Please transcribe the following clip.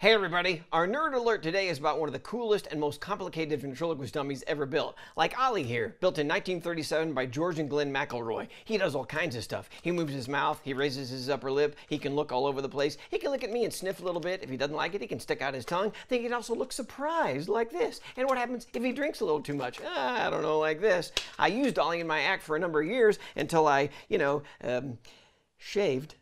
Hey everybody, our nerd alert today is about one of the coolest and most complicated ventriloquist dummies ever built. Like Ollie here, built in 1937 by George and Glenn McElroy. He does all kinds of stuff. He moves his mouth, he raises his upper lip, he can look all over the place, he can look at me and sniff a little bit. If he doesn't like it, he can stick out his tongue. Then he can also look surprised, like this. And what happens if he drinks a little too much? Uh, I don't know, like this. I used Ollie in my act for a number of years until I, you know, um, shaved.